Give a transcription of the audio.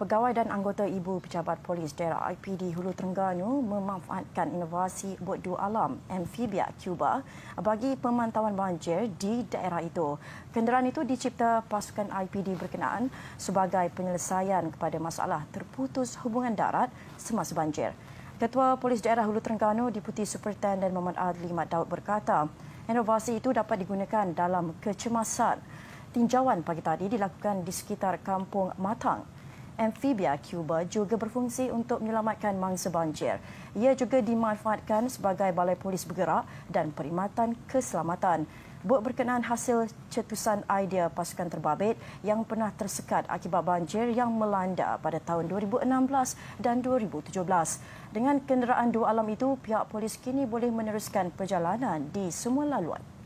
pegawai dan anggota ibu pejabat polis daerah IPD Hulu Terengganu memanfaatkan inovasi bot dua alam amfibia Cuba bagi pemantauan banjir di daerah itu. Kenderaan itu dicipta pasukan IPD berkenaan sebagai penyelesaian kepada masalah terputus hubungan darat semasa banjir. Ketua Polis Daerah Hulu Terengganu, Deputi Superintendent Muhammad Adli Mat Daud berkata, inovasi itu dapat digunakan dalam kecemasan. Tinjauan pagi tadi dilakukan di sekitar kampung Matang Amphibia Cuba juga berfungsi untuk menyelamatkan mangsa banjir. Ia juga dimanfaatkan sebagai balai polis bergerak dan perkhidmatan keselamatan. Buat berkenaan hasil cetusan idea pasukan terbabit yang pernah tersekat akibat banjir yang melanda pada tahun 2016 dan 2017. Dengan kenderaan dua alam itu, pihak polis kini boleh meneruskan perjalanan di semua laluan.